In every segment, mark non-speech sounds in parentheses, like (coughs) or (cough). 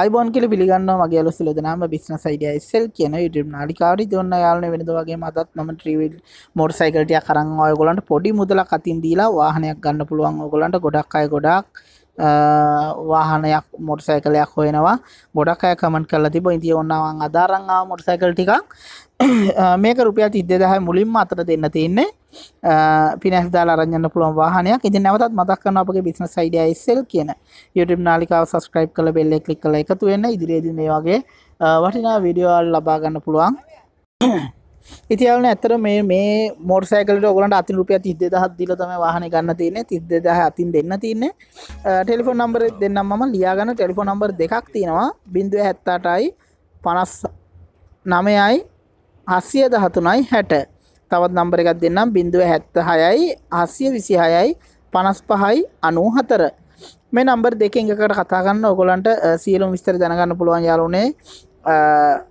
අයිබෝන් කියල පිළිගන්න මගේ අලුසුල දනම බිස්න සයිඩිය ස්සෙල් කියන යුටම් නාලිකාරි දන්න යාලන වෙනද වගේ මදත් මම ට්‍රීවිල් මෝඩ සයිකල්ටය කරන්න ඔයගොලන්ට පොඩි මුදල කතින් දීලා වාහනයක් ගන්න පුළුවන් ඔගොලන්ට ගොඩක් අය ගොඩක් වාහනයක් මොටසයිකලයක් හොයෙනවා ගොඩක් අය කමට කල තිබ ඉති ඔන්නවන් අදාරංආ මොටසයිකල් ටිකක් මේක රුපිය තිද්දේ දහ මුලින්ම අතර දෙන්න තියන්නේ පිනස්දා රජන්න පුළුවන් වාහනයක් ඉති නැවතත් මතක් කන අපගේ බිස්න සයිඩයිස්සෙල් කියන යුටම් නාලිකාව සස්ක්‍රයිප් කළ බෙල්ලෙ කලික් කළ එකතු වෙන්න ඉදිරියේදී මේ වගේ වටිනා විඩියෝල් ලබාගන්න පුළුවන් ඉතිවලන ඇතර මේ මේ මෝර්සෑකලට ඔගලට අති රුපිය තිද්ද දහත් දිල තම වාහන ගන්න තියන්නේ තිද්ද දහ අතින් දෙන්න තියන්නේ ටෙලිෆොන් නම්බර දෙන්නම් මම ලියාගන්න ටෙලිෆොන් නම්බර් දෙකක් තියෙනවා බිඳුව හැත්තාටයි පනස් නමයයි හස්සිය දහතුනයි හැට තවත් නම්බර එකත් දෙන්නම් බිඳුව හැත්ත හයයි හස්සිය විසි හයයි පනස් පහයි අනූ හතර මේ නම්බර් දෙක එකකට කතාගන්න ඔගොලන්ට සියලුම් විස්තර දැනගන්න පුළුවන් යාලුනේ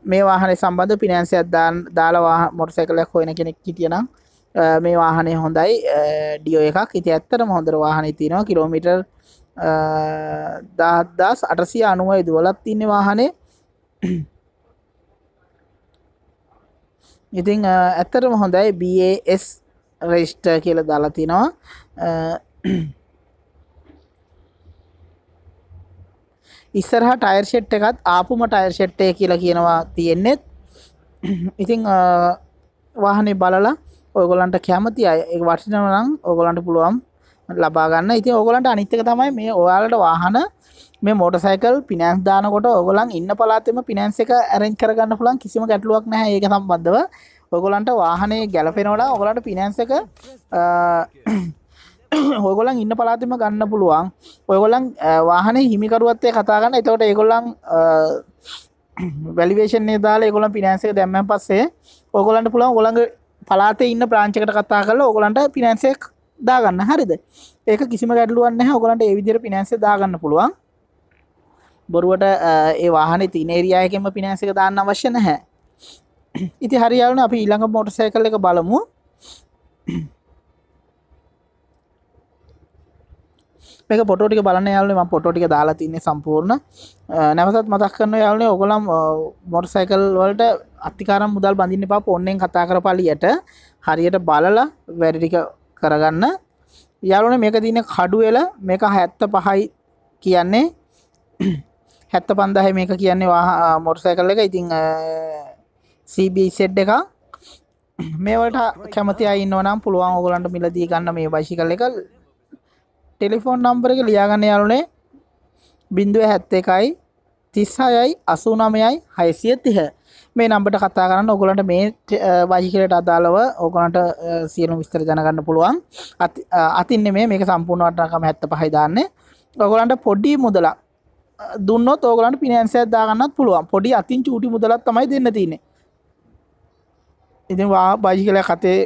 මේ වාහනේ සම්බන්ධ පිනෑන්සයක් දාන්න දාලා මොටර් සයිකලයක් හොයන කෙනෙක් හිටියනම් මේ වාහනේ හොඳයි ඩියෝ එකක් ඉති ඇත්තටම හොඳට වාහනේ තියෙනවා කිලෝමීටර් 10890 දුවලක් තියෙන වාහනේ ඉතින් ඇත්තටම හොඳයි BAS රෙජිස්ටර් කියලා දාලා තිනවා ඉස්සරහා ටයර් ෂෙට් එකත් ආපුම ටයර් ෂෙට්ටය කියලා කියනවා තියෙන්නේෙත් ඉතිං වාහනේ බලලා ඔයගොලන්ට කැමති අය වටිනවනම් ඔගොලන්ට පුළුවන් ලබාගන්න ඉතින් ඔගොලන්ට අනිත්තක තමයි මේ ඔයාලට වාහන මේ මෝටසයිකල් පිනෑන්ස් දානකොට ඔගොලන් ඉන්න පලාතෙම පිනෑන්ස එක ඇරෙන් කරගන්න පුළන් කිසිම ගැටලුවක් නැහැ ඒක සම්බන්ධව ඔගොලන්ට වාහනේ ගැලපෙනෝලා ඔගොලන්ට පිනෑන්ස එක හොගොලන් (coughs) ඉන්න පලාතිම ගන්න පුළුවන් ඔයගොලන් වාහනේ හිමිකරුවත්තේ කතාගන්න එතවට ඒගොල්ලන් වැලිවේෂන්නේ (coughs) දාලා ඒගොලන් පිනෑන්සේ දැම්මන් පස්සේ ඕගොලන්ට පුළුවන් ගොළඟ පලාතේ ඉන්න ප්‍රාංචකට කතා කරලා ඕගොලන්ට පිනැන්සෙක් දාගන්න හරිද ඒක කිසිම ගැඩලුවන්න හොගොලන්ට ඒවිදිර පිනැන්සේ දාගන්න පුළුවන් බොරුවට ඒ වාහන තිනේරයායකෙන්ම පිනෑන්සික දාන්න අවශ්‍ය නැහැ (coughs) ඉති හරියාවන අපි ඊළඟ මොටසය කල එක බලමු මේක පොටෝටික බලන්න යාලම පොටෝටික දාලා තින්නේ සම්පූර්ණ නැවසත් මතක් කරන යාලනේ ඔගොලම් මොටසයිකල් වලට අත්තිකාරම් මුදල් බඳින්න එපා පොන්නෙන් කතා කරපලියට හරියට බලලා වැඩි ටික කරගන්න යාලුවනේ මේක තියෙන කඩුවෙල මේක 75යි කියන්නේ 75000 මේක කියන්නේ මොටරසයිකල් එක ඉතින් CBZ එක මේවලට කැමති අය ඉන්නවා නම් පුළුවන් ඔයගලන්ට මිලදී ගන්න මේ බයිසිකල් එක ටෙලිෆෝන් නම්බර එක ලියාගන්න යනුනේ බිඳුව හැත්ත එකයි තිස්හයයි අසුනමයයි හයිසිය තිහ මේ නම්බට කතා කරන්න ඔගොලන්ට මේ වජිකරට අදාළව ඕගොලන්ට සියලු විස්තර ජනගන්න පුළුවන් අතින්න මේ මේක සම්පූර්ණ වටකම හැත්ත පහහිදාන්න ඔගොලන්ට පොඩ්ඩි මුදලා දුන්නොත් ඕගලන්ට පිනන්සයක් දාගන්නත් පුළුවන් පොඩි අතින් චූටි මුදලත් තමයි දෙන්න තියන්නේ ඉතින් වා බාජි කළ කතේ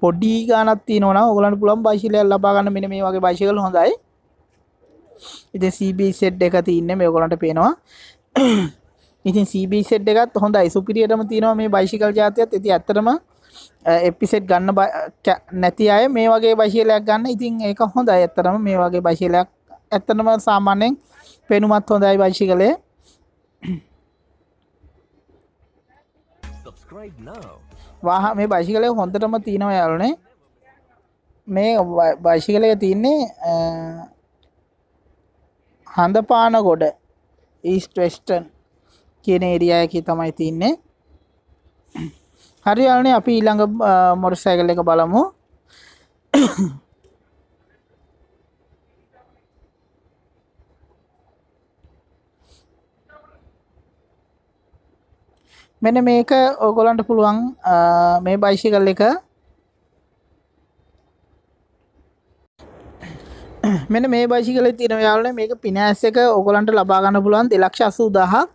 පොඩි ගානත් තියෙනවන ඔගලන් පුළන් භයිශිලයක් ලබාගන්න මෙන මේ වගේ භයිශකල හොඳයි ඉති සබසෙට් එක තියන්න මේ ඔගොලන්ට පේනවා ඉතින් සබසෙට් එකත් හොඳයි සුපිරියටම තියෙනවා මේ භයිශිකල් ජාතියත් ඇති ඇත්තරම එපිසෙට් ගන්න නැති අය මේ වගේ භශීලයක් ගන්න ඉතින් ඒක හොඳයි ඇත්තරම මේ වගේ භශීලයක් ඇත්තනම සාමාන්‍යෙන් පෙනුමත් හොඳයි භශි කළේ subscribe now වාහ මේ බයිසිකලය හොඳටම තියෙනවා යාලනේ මේ බයිසිකලය තියන්නේ හඳපාන ගොඩ ඊස්ට්‍රෙස්ටන් කියන එරියයකි තමයි තින්නේ හරි යාලනේ අපි ඊළඟ මොරසෑගල එක බලමු මෙන මේක ඕගොලන්ට පුළුවන් මේ බයිසිකල් එක මෙන මේ බයිසිකල තින යාලන මේක පිනෑස් එක ඕගොලන්ට ලබාගන්න පුළුවන් දෙලක්ෂ අසූ දහක්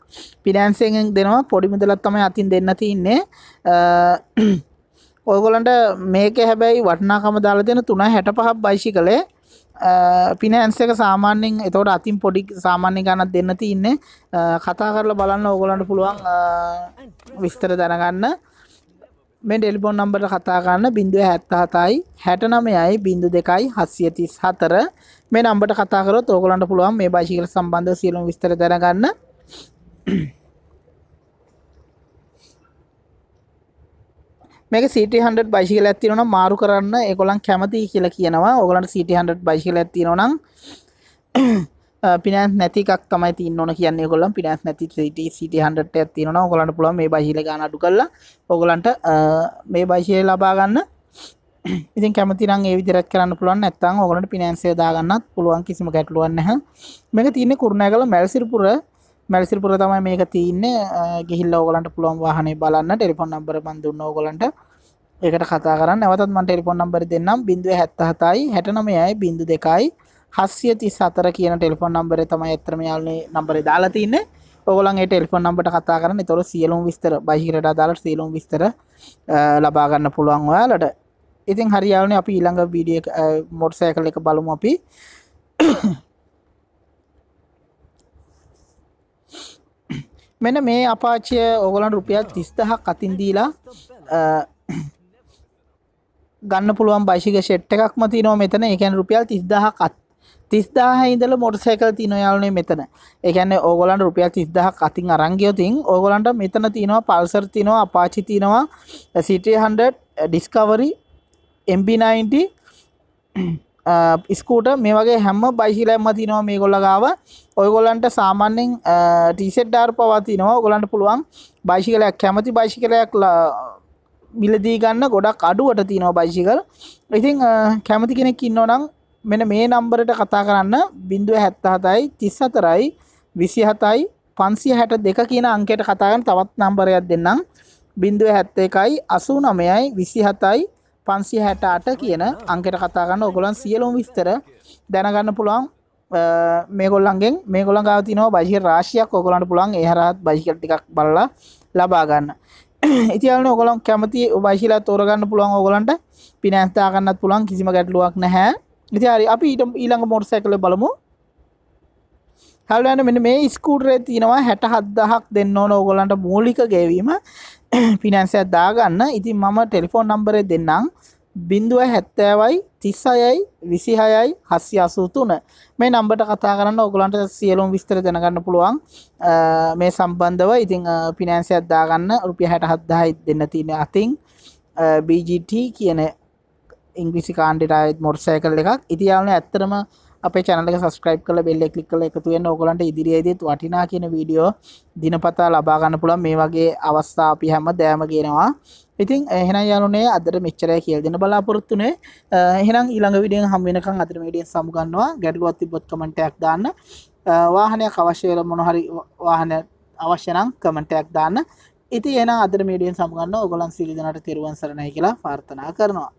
පිනෑන්සෙන් දෙනවා පොඩිමිදලත් තමයි අතින් දෙන්න තින්නේ ඕගොලන්ට මේක හැබැයි වටනාකම දාලා දෙන තුන හැට පහක් බයිසි කළේ පිනෑන්සක සාමාන්‍යෙන් එතවට අතින් පොඩි සාමාන්‍ය ගණත් දෙන්න තින්නේ කතා කරලා බලන්න ඕගලන්ට පුළුවන් විස්තර දැනගන්න මේ ඩෙල්බොන් නම්බට කතා කරන්න බිඳුව හැත්තහතයි හැට නමයයි බිඳු දෙකයි හස්සිය තිස් හතර මේ නම්බට කතාකරොත් ඕගලන්ට පුළුවන් මේ භාශිකල සම්බන්ධ සියලුම් විස්තර දැනගන්න මේක සිටහන්ඩ බයිසිකල ඇතිවන මාරු කරන්න එකොලන් කැමති කියලා කියනවා ඔගලන්ට සිටහන්ඩ බයිසිකල ඇතිනොනම් පිනත් නැතික් තමයි තින්නන කියන්න ගොලම් පිනත් නැති සිටහන්ඩට ඇතිනවා ඔගලන්ට පුළ මේ බයිසිල ගනඩු කරල ඔගලන්ට මේ බයිශය ලබාගන්න ඉතින් කැමති නම් ඒ විදිහට කරන්න පුළුවන් නැත්නම් ඔයගලන්ට ෆිනෑන්ස් එක දාගන්නත් පුළුවන් කිසිම ගැටලුවක් නැහැ. මේක තියෙන්නේ කුරුණෑගල මැල්සිරිපුර මැල්සිල්පුර තමයි මේක තියන්නේ ගිහිල් ඕගලන්ට පුළුවන් වාහනේ බලන්න ටෙලිෆොන් නම්බර මන් දුන්න ඕගලන්ට ඒකට කතා කරන්න නැවතත් මන් ටෙලිෆොන් නම්බර දෙන්නම් 077යි 69යි 02යි 734 කියන ටෙලිෆොන් නම්බරේ තමයි ඇත්තටම යාළුනේ නම්බරේ දාලා තින්නේ ඔයගොල්ලන් ඒ ටෙලිෆෝන් නම්බරට කතා කරන්න. ඒතොර සියලුම විස්තර බයිහිරට අදාළ සියලුම විස්තර ලබා ගන්න පුළුවන් ඔයාලට. ඉතින් හරි යාළුනේ අපි ඊළඟ වීඩියෝ එක මොටර් සයිකල් එක බලමු අපි. මෙන මේ අපාචය ඔගලන් රුපියල් තිස්දහක් අතින්දීලා ගන්න පුළුවන් බයිසික ෂෙට් එකක් මති නෝ මෙතන එකන් රුපියල් තිස්දහකත් තිස්දාහ ඉඳල මොටසයිකල් තින යාලනේ මෙතන එකන ඕගලන් රුපියල් තිස්දහක් අතින් අරංගයෝතින් ඕගලන්ට මෙතන තිනවා පල්සර් තිනවා අපාචි තිනවා සිටහඩ ඩිස්කවරි MB90 ස්කූට මේ වගේ හැම බයිසිලෑම්ම තිනවා මේ ගොල්ලගාව ඔයගොලන්ට සාමාන්‍යෙන් ටීසෙට්ඩාර් පවතිනවා ගොලන්ට පුළුවන් බයිසිකලයක් කැමති බයිසිකලයක් මිලදී ගන්න ගොඩක් අඩුවට තිනවා බයිසිකල් ඉතිං කැමති කෙනෙක් ඉන්නවනම් මෙන මේ නම්බරට කතා කරන්න බිින්දුව හැත්තහතයි තිස් අතරයි විසි හතයි පන්සිය හැට දෙක කියන අංකයට කතාගන්න තවත් නම්බරයක් දෙන්නම් බිින්දුව හැත්ත එකයි අසූ නමයයි විසි හතයි පන්සිය හැට අට කියන අංකට කතාගන්න ඔගොලන් සියලුම් විස්තර දැනගන්න පුළුවන් මේගොල්ලන්ගෙන් මේ ගොළන් ගාවතිනෝ බයිහිර රාශියක් ඔගොලන්ට පුළන් එහරත් බයිකල් ටික් බල්ලා ලබාගන්න (clears throat) ඉතිවලන ඔගොලොන් කැමති බයිශිලා තෝරගන්න පුළුවන් ඔගොලන්ට පිනැස්ථාගන්නත් පුළන් කිසිම ගැටලුවක් නැහැ ඉතිහරි අපි ඊට ඊළඟ මොට සැකල බලමු හැලන මෙ මේ ස්කූටරේ තියෙනවා හැට හත්දහක් දෙන්න ඕන ඕගොලන්ට මූලික ගැවීම පිනැන්සයක් (clears throat) දාගන්න ඉතින් මම ටෙලිෆෝන් නම්බරය දෙන්නම් බිින්දුව හැත්තෑවයි තිස් අයයි විසිහයයි හස්සි අසූතුන මේ නම්බට කතා කරන්න ඔගුලන්ට සියලුම් විස්තර දෙනගන්න පුළුවන් මේ සම්බන්ධව ඉතිං පිනෑන්සයක් දාගන්න රුපිය හැට හද්දායි දෙන්න තියෙන අතින් BGT කියන ඉංග්‍රිසි කාණ්ඩිටයත් මොටසය කල් එකක් ඉතියාවන ඇත්තරම අපේ චැනලක සස්ක්‍රයිබ් කළ බෙල්ල කලික් කල එකතු වෙන ඕගලන්ට ඉදිරියේදීත් වටිනා කියන වීඩියෝ දිනපතා ලබාගන්න පුළන් මේ වගේ අවස්ථා අපි හැම දෑම ගෙනවා ඉතින් එහෙන යනුනේ අදර මෙච්චරය කියල් දෙන බලාපොරොත්තුනේ එහෙනම් ඊළඟ විඩියෙන් හම් වෙනකම් අතර මීඩියෙන් සමුගන්නවා ගැටලුවත් තිබොත් කමෙන්ටයක් දාන්න වාහනයක් අවශ්‍යල මොනහරි වාහන අවශ්‍යනම් කමෙන්ටයක් දාන්න ඉති එන අදර මීඩියෙන් සමුගන්න ඔගලන් සිරිදනට තිරුවන් සරණයි කියලා පාර්ථනා කරනවා